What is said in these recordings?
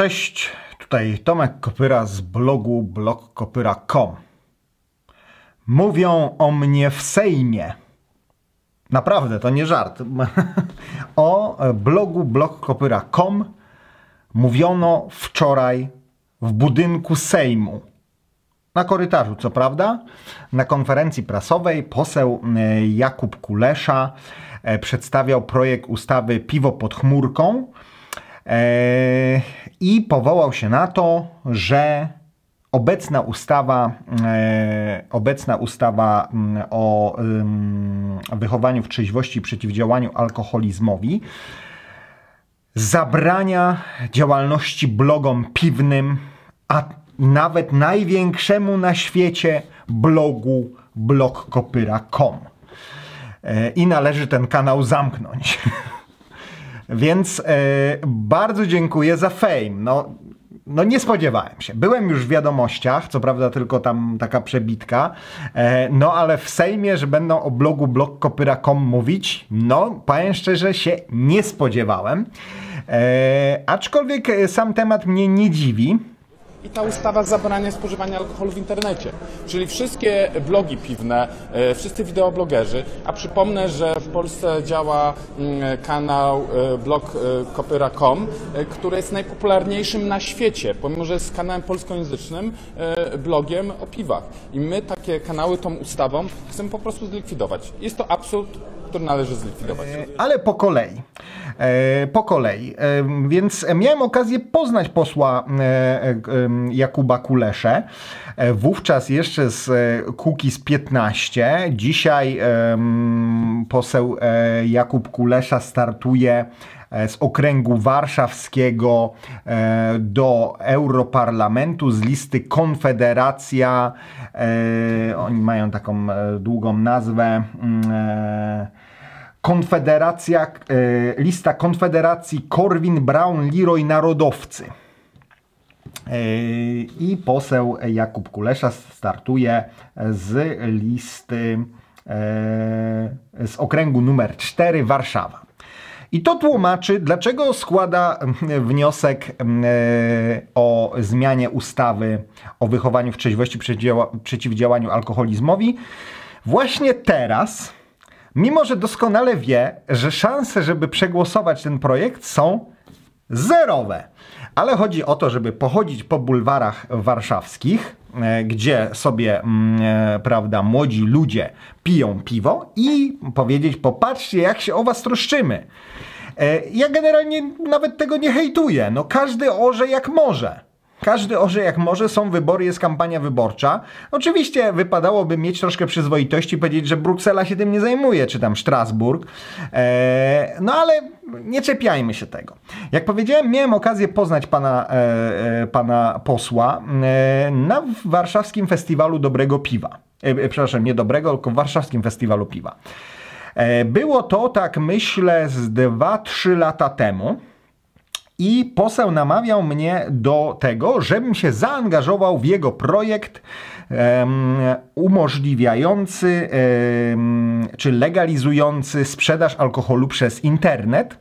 Cześć, tutaj Tomek Kopyra z blogu blogkopyra.com. Mówią o mnie w Sejmie. Naprawdę, to nie żart. o blogu blogkopyra.com mówiono wczoraj w budynku Sejmu. Na korytarzu, co prawda, na konferencji prasowej poseł e, Jakub Kulesza e, przedstawiał projekt ustawy Piwo pod chmurką E, I powołał się na to, że obecna ustawa, e, obecna ustawa mm, o mm, wychowaniu w trzeźwości i przeciwdziałaniu alkoholizmowi zabrania działalności blogom piwnym, a nawet największemu na świecie blogu blogkopyra.com. E, I należy ten kanał zamknąć. Więc e, bardzo dziękuję za fame. No, no nie spodziewałem się. Byłem już w wiadomościach, co prawda tylko tam taka przebitka, e, no ale w Sejmie, że będą o blogu blogkopyra.com mówić, no powiem szczerze się nie spodziewałem. E, aczkolwiek e, sam temat mnie nie dziwi, i ta ustawa zabrania spożywania alkoholu w internecie. Czyli wszystkie blogi piwne, e, wszyscy wideoblogerzy, a przypomnę, że w Polsce działa mm, kanał e, blogkopyra.com, e, który jest najpopularniejszym na świecie, pomimo że jest kanałem polskojęzycznym, blogiem o piwach. I my takie kanały tą ustawą chcemy po prostu zlikwidować. Jest to absurd, który należy zlikwidować. E, ale po kolei. E, po kolei. E, więc miałem okazję poznać posła Jakuba Kulesze, wówczas jeszcze z z 15. Dzisiaj poseł Jakub Kulesza startuje z okręgu warszawskiego do Europarlamentu z listy Konfederacja. Oni mają taką długą nazwę. Konfederacja, e, lista Konfederacji Korwin, Brown, Leroy, Narodowcy. E, I poseł Jakub Kulesza startuje z listy e, z okręgu numer 4 Warszawa. I to tłumaczy, dlaczego składa wniosek o zmianie ustawy o wychowaniu w trzeźwości przeciwdziałaniu alkoholizmowi właśnie teraz, mimo że doskonale wie, że szanse, żeby przegłosować ten projekt są zerowe. Ale chodzi o to, żeby pochodzić po bulwarach warszawskich, e, gdzie sobie, mm, e, prawda, młodzi ludzie piją piwo i powiedzieć: Popatrzcie, jak się o was troszczymy. E, ja generalnie nawet tego nie hejtuję. No każdy orze jak może. Każdy orze jak może, są wybory, jest kampania wyborcza. Oczywiście wypadałoby mieć troszkę przyzwoitości, powiedzieć, że Bruksela się tym nie zajmuje, czy tam Strasburg. Eee, no ale nie czepiajmy się tego. Jak powiedziałem, miałem okazję poznać pana, e, e pana posła e, na warszawskim festiwalu dobrego piwa. E, e przepraszam, nie dobrego, tylko warszawskim festiwalu piwa. E, było to, tak myślę, z 2-3 lata temu i poseł namawiał mnie do tego, żebym się zaangażował w jego projekt um, umożliwiający um, czy legalizujący sprzedaż alkoholu przez internet.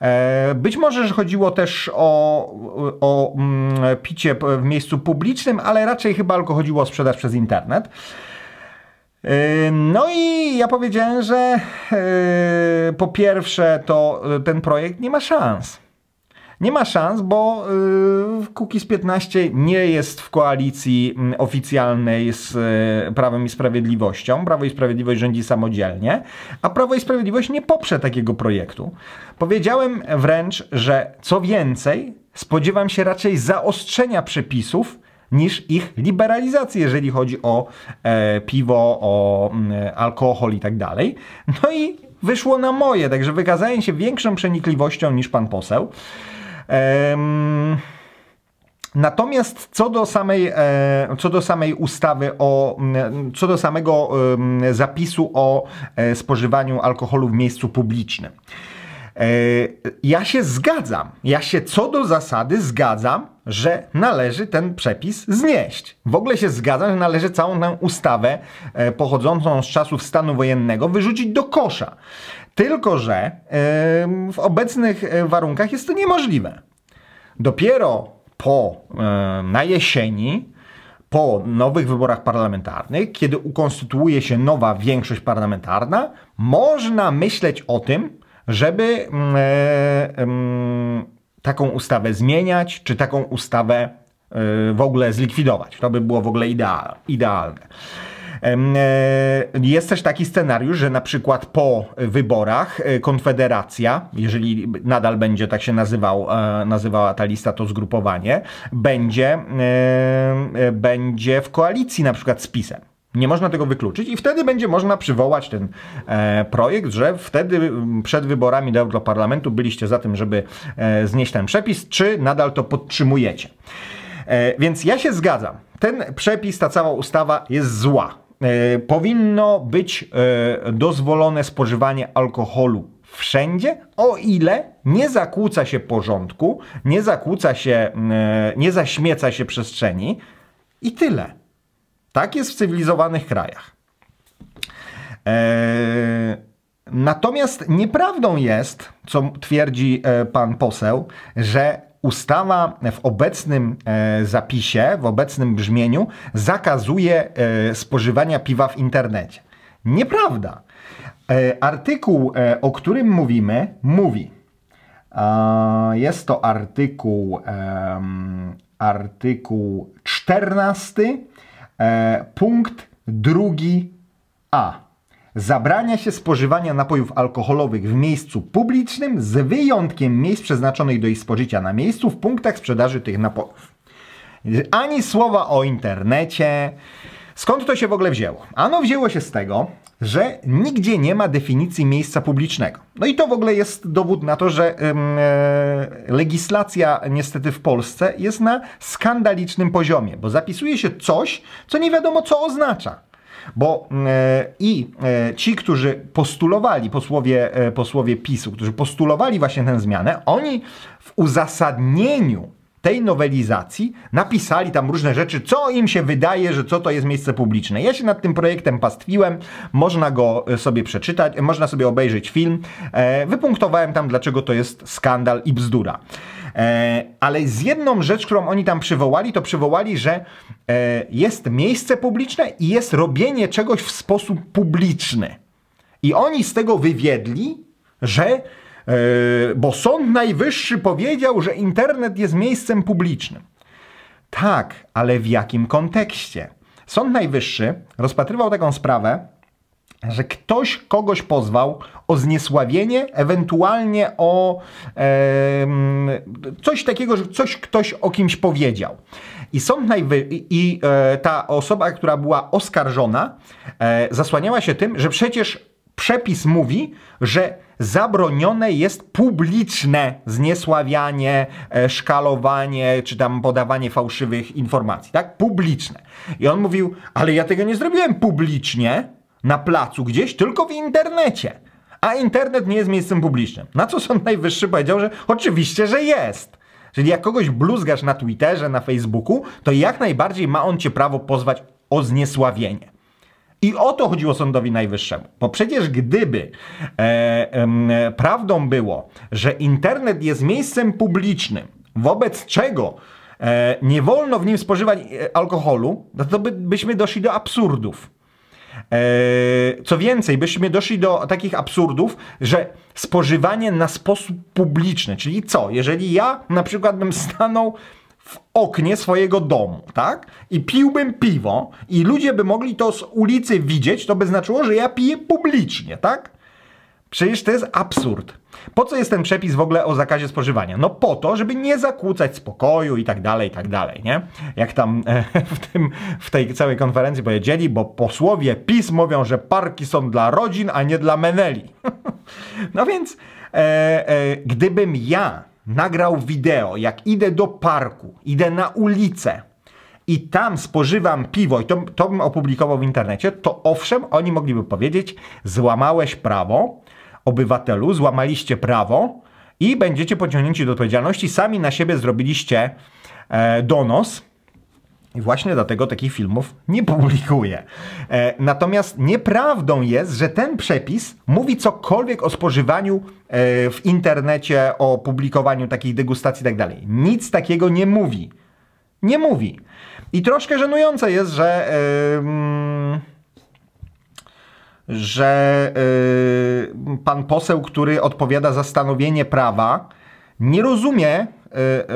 E, być może, że chodziło też o, o mm, picie w miejscu publicznym, ale raczej chyba tylko chodziło o sprzedaż przez internet. E, no i ja powiedziałem, że e, po pierwsze to ten projekt nie ma szans. Nie ma szans, bo yy, Kukiz 15 nie jest w koalicji mm, oficjalnej z yy, Prawem i Sprawiedliwością. Prawo i Sprawiedliwość rządzi samodzielnie, a Prawo i Sprawiedliwość nie poprze takiego projektu. Powiedziałem wręcz, że co więcej, spodziewam się raczej zaostrzenia przepisów niż ich liberalizacji, jeżeli chodzi o e, piwo, o e, alkohol i tak dalej. No i wyszło na moje, także wykazałem się większą przenikliwością niż pan poseł. Natomiast co do samej, e, co do samej ustawy o, co do samego zapisu o e, spożywaniu alkoholu w miejscu publicznym. E, ja się zgadzam, ja się co do zasady zgadzam, że należy ten przepis znieść. W ogóle się zgadzam, że należy całą tę ustawę pochodzącą z czasów stanu wojennego wyrzucić do kosza. Tylko, że w obecnych e, warunkach jest to niemożliwe. Dopiero po e, na jesieni, po nowych wyborach parlamentarnych, kiedy ukonstytuuje się nowa większość parlamentarna, można myśleć o tym, żeby mm, e, taką ustawę zmieniać, czy taką ustawę w ogóle zlikwidować. To by było w ogóle idealne. E, jest też taki scenariusz, że na przykład po wyborach e, Konfederacja, jeżeli nadal będzie tak się nazywał, e, nazywała ta lista, to zgrupowanie, będzie, będzie w koalicji na przykład z PiSem. Nie można tego wykluczyć i wtedy będzie można przywołać ten e, projekt, że wtedy przed wyborami do Europarlamentu byliście za tym, żeby e, znieść ten przepis, czy nadal to podtrzymujecie. E, więc ja się zgadzam. Ten przepis, ta cała ustawa jest zła E, powinno być e, dozwolone spożywanie alkoholu wszędzie, o ile nie zakłóca się porządku, nie zakłóca się, e, nie zaśmieca się przestrzeni i tyle. Tak jest w cywilizowanych krajach. natomiast nieprawdą jest, co twierdzi pan poseł, że ustawa w obecnym e, zapisie, w obecnym brzmieniu zakazuje e, spożywania piwa w internecie. Nieprawda. E, artykuł, o którym mówimy, mówi. Jest to artykuł, artykuł 14, punkt 2a zabrania się spożywania napojów alkoholowych w miejscu publicznym z wyjątkiem miejsc przeznaczonych do ich spożycia na miejscu w punktach sprzedaży tych napojów. Ani słowa o internecie. Skąd to się w ogóle wzięło? Ano wzięło się z tego, że nigdzie nie ma definicji miejsca publicznego. No i to w ogóle jest dowód na to, że e, legislacja niestety w Polsce jest na skandalicznym poziomie, bo zapisuje się coś, co nie wiadomo co oznacza. Bo e, i e, ci, którzy postulowali, posłowie, e, posłowie PiSu, którzy postulowali właśnie tę zmianę, oni w uzasadnieniu tej nowelizacji napisali tam różne rzeczy, co im się wydaje, że co to jest miejsce publiczne. Ja się nad tym projektem pastwiłem, można go e, sobie przeczytać, e, można sobie obejrzeć film. E, wypunktowałem tam, dlaczego to jest skandal i bzdura. Ale z jedną rzecz, którą oni tam przywołali, to przywołali, że jest miejsce publiczne i jest robienie czegoś w sposób publiczny. I oni z tego wywiedli, że E, bo Sąd Najwyższy powiedział, że internet jest miejscem publicznym. Tak, ale w jakim kontekście? Sąd Najwyższy rozpatrywał taką sprawę, że ktoś kogoś pozwał o zniesławienie, ewentualnie o e, coś takiego, że coś ktoś o kimś powiedział. I sąd najwy- i e, ta osoba, która była oskarżona, e, zasłaniała się tym, że przecież przepis mówi, że zabronione jest publiczne zniesławianie, e, szkalowanie, czy tam podawanie fałszywych informacji, tak? Publiczne. I on mówił, ale ja tego nie zrobiłem publicznie na placu gdzieś, tylko w internecie. A internet nie jest miejscem publicznym. Na co Sąd Najwyższy powiedział, że oczywiście, że jest. Czyli jak kogoś bluzgasz na Twitterze, na Facebooku, to jak najbardziej ma on cię prawo pozwać o zniesławienie. I o to chodziło Sądowi Najwyższemu. Bo przecież gdyby e, e, prawdą było, że internet jest miejscem publicznym, wobec czego e, nie wolno w nim spożywać e, alkoholu, no to by, byśmy doszli do absurdów. E, co więcej, byśmy doszli do takich absurdów, że spożywanie na sposób publiczny, czyli co? Jeżeli ja na przykład bym stanął w oknie swojego domu, tak? I piłbym piwo i ludzie by mogli to z ulicy widzieć, to by znaczyło, że ja piję publicznie, tak? Przecież to jest absurd. Po co jest ten przepis w ogóle o zakazie spożywania? No po to, żeby nie zakłócać spokoju i tak dalej, i tak dalej, nie? Jak tam e, w, tym, w tej całej konferencji powiedzieli, bo posłowie PiS mówią, że parki są dla rodzin, a nie dla meneli. no więc, e, e, gdybym ja nagrał wideo, jak idę do parku, idę na ulicę i tam spożywam piwo i to, to bym opublikował w internecie, to owszem, oni mogliby powiedzieć, złamałeś prawo, obywatelu, złamaliście prawo i będziecie pociągnięci do odpowiedzialności, sami na siebie zrobiliście e, donos i właśnie dlatego takich filmów nie publikuje. E, natomiast nieprawdą jest, że ten przepis mówi cokolwiek o spożywaniu e, w internecie, o publikowaniu takich degustacji tak dalej. Nic takiego nie mówi. Nie mówi. I troszkę żenujące jest, że. E, mm, że pan poseł, który odpowiada za stanowienie prawa, nie rozumie, e, e,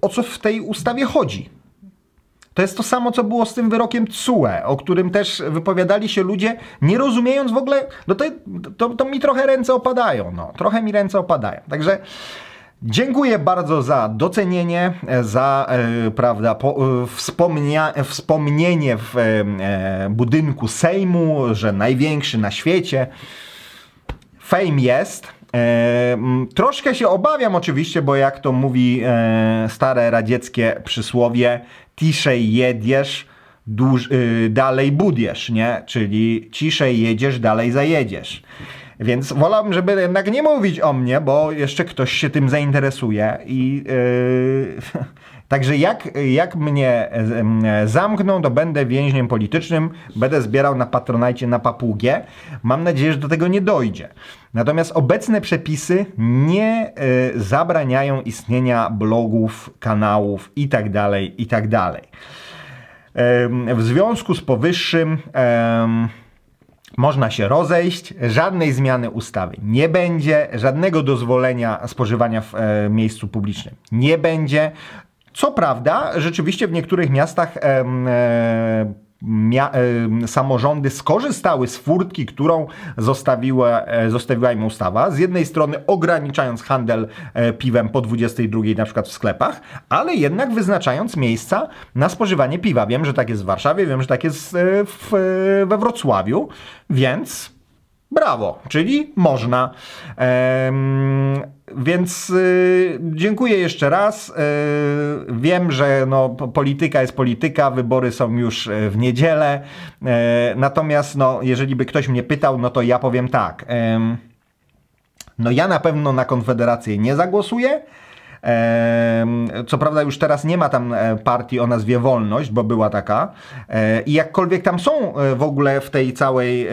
o co w tej ustawie chodzi to jest to samo, co było z tym wyrokiem CUE, o którym też wypowiadali się ludzie, nie rozumiejąc w ogóle, no to, to, to mi trochę ręce opadają, no, trochę mi ręce opadają. Także Dziękuję bardzo za docenienie, e, za e, prawda, po, e, wspomnia, wspomnienie w budynku Sejmu, że największy na świecie. Fame jest. troszkę się obawiam oczywiście, bo jak to mówi stare radzieckie przysłowie, ciszej jedziesz, dłuż, yy, dalej budziesz, nie? Czyli ciszej jedziesz, dalej zajedziesz. Więc wolałbym, żeby jednak nie mówić o mnie, bo jeszcze ktoś się tym zainteresuje i yy, także jak, jak mnie yy, zamkną, to będę więźniem politycznym, będę zbierał na patronajcie na papugie. Mam nadzieję, że do tego nie dojdzie. Natomiast obecne przepisy nie yy, zabraniają istnienia blogów, kanałów itd., tak itd. Tak yy, w związku z powyższym yy, można się rozejść, żadnej zmiany ustawy nie będzie, żadnego dozwolenia spożywania w e, miejscu publicznym nie będzie. Co prawda, rzeczywiście w niektórych miastach e, e, E, samorządy skorzystały z furtki, którą zostawiła, e, zostawiła im ustawa. Z jednej strony ograniczając handel e, piwem po 22 na przykład w sklepach, ale jednak wyznaczając miejsca na spożywanie piwa. Wiem, że tak jest w Warszawie, wiem, że tak jest w, we Wrocławiu, więc Brawo, czyli można. Ehm, więc y, dziękuję jeszcze raz. Y, wiem, że no, polityka jest polityka, wybory są już y, w niedzielę. E, natomiast no, jeżeli by ktoś mnie pytał, no to ja powiem tak. no ja na pewno na Konfederację nie zagłosuję. Co prawda już teraz nie ma tam e, partii o nazwie Wolność, bo była taka. E, I jakkolwiek tam są e, w ogóle w tej całej,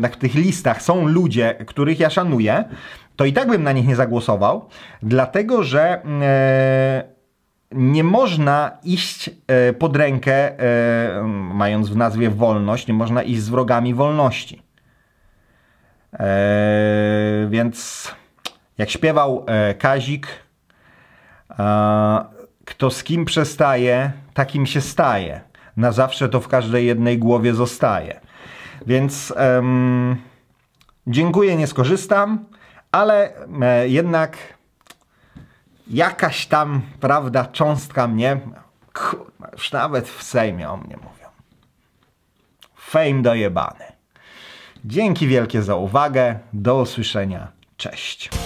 na tych listach są ludzie, których ja szanuję, to i tak bym na nich nie zagłosował, dlatego że nie można iść pod rękę, mając w nazwie wolność, nie można iść z wrogami wolności. Więc jak śpiewał Kazik, kto z kim przestaje, takim się staje. Na zawsze to w każdej jednej głowie zostaje. Więc um, dziękuję, nie skorzystam, ale e, jednak jakaś tam, prawda, cząstka mnie, kurwa, już nawet w Sejmie o mnie mówią. Fame dojebany. Dzięki wielkie za uwagę. Do usłyszenia. Cześć.